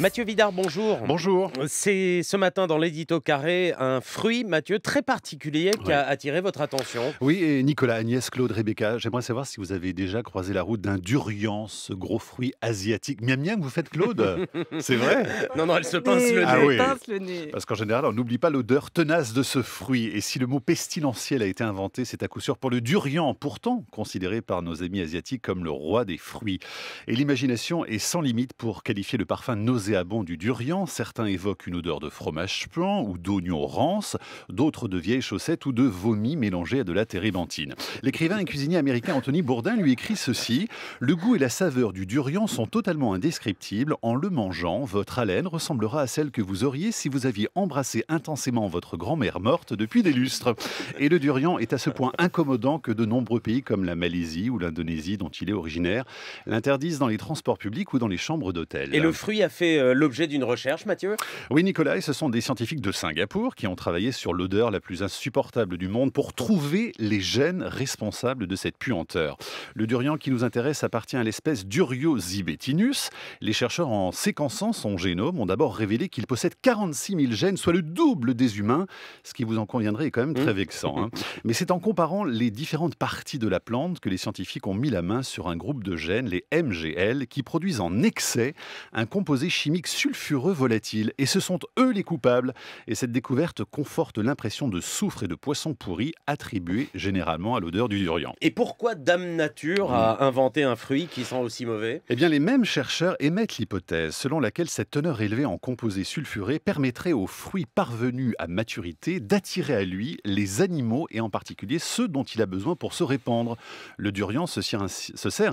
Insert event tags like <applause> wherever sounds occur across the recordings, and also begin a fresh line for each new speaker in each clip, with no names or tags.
Mathieu Vidard, bonjour. Bonjour. C'est ce matin dans l'édito carré un fruit, Mathieu, très particulier qui a attiré votre attention. Oui, et Nicolas, Agnès, Claude, Rebecca, j'aimerais savoir si vous avez déjà croisé la route d'un durian, ce gros fruit asiatique. Miam miam, vous faites Claude <laughs> C'est vrai Non, non, elle se ah pince, le, nez. Parce qu'en général, on n'oublie pas l'odeur tenace de ce fruit. Et si le mot pestilentiel a été inventé, c'est à coup sûr pour le durian, pourtant considéré par nos amis asiatiques comme le roi des fruits. Et l'imagination est sans limite pour qualifier le parfum nauséabond du durian, certains évoquent une odeur de fromage blanc ou d'oignon rance, d'autres de vieilles chaussettes ou de vomi mélangé à de la térébenthine. L'écrivain et cuisinier américain Anthony Bourdin lui écrit ceci Le goût et la saveur du durian sont totalement indescriptibles. En le mangeant, votre haleine ressemblera à celle que vous auriez si vous aviez embrassé intensément votre grand-mère morte depuis des lustres. Et le durian est à ce point incommodant que de nombreux pays comme la Malaisie ou l'Indonésie, dont il est originaire, l'interdisent dans les transports publics ou dans les chambres d'hôtel. Et le fruit a fait euh, l'objet d'une recherche, Mathieu Oui, Nicolas, et ce sont des scientifiques de Singapour qui ont travaillé sur l'odeur la plus insupportable du monde pour trouver les gènes responsables de cette puanteur. Le durian qui nous intéresse appartient à l'espèce Durio zibetinus. Les chercheurs, en séquençant son génome, ont d'abord révélé qu'il possède 46 000 gènes, soit le double des humains, ce qui, vous en conviendrait est quand même très mmh. vexant. Hein. Mais c'est en comparant les différentes parties de la plante que les scientifiques ont mis la main sur un groupe de gènes, les MGL, qui produisent en excès un composé chimiques sulfureux volatiles. Et ce sont eux les coupables. Et cette découverte conforte l'impression de soufre et de poisson pourri attribuée généralement à l'odeur du durian. Et pourquoi Dame Nature a mm. inventé un fruit qui sent aussi mauvais Eh bien, les mêmes chercheurs émettent l'hypothèse selon laquelle cette teneur élevée en composés sulfurés permettrait aux fruits parvenus à maturité d'attirer à lui les animaux et en particulier ceux dont il a besoin pour se répandre. Le durian se sert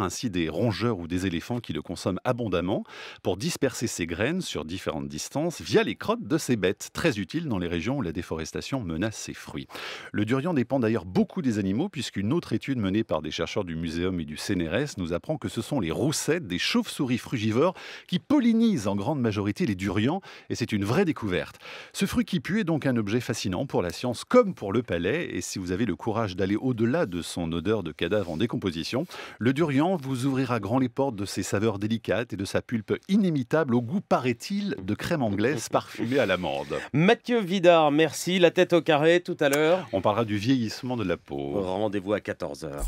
ainsi des rongeurs ou des éléphants qui le consomment abondamment pour disperser ses graines sur différentes distances via les crottes de ses bêtes, très utile dans les régions où la déforestation menace ses fruits. Le durian dépend d'ailleurs beaucoup des animaux, puisqu'une autre étude menée par des chercheurs du Muséum et du CNRS nous apprend que ce sont les roussettes des chauves-souris frugivores qui pollinisent en grande majorité les durians, et c'est une vraie découverte. Ce fruit qui pue est donc un objet fascinant pour la science comme pour le palais, et si vous avez le courage d'aller au-delà de son odeur de cadavre en décomposition, le durian vous ouvrira grand les portes de ses saveurs délicates et de sa pulpe inimitable au goût, paraît-il, de crème anglaise parfumée à l'amande. Mathieu Vidard, merci. La tête au carré tout à l'heure. On parlera du vieillissement de la peau. Rendez-vous à 14h.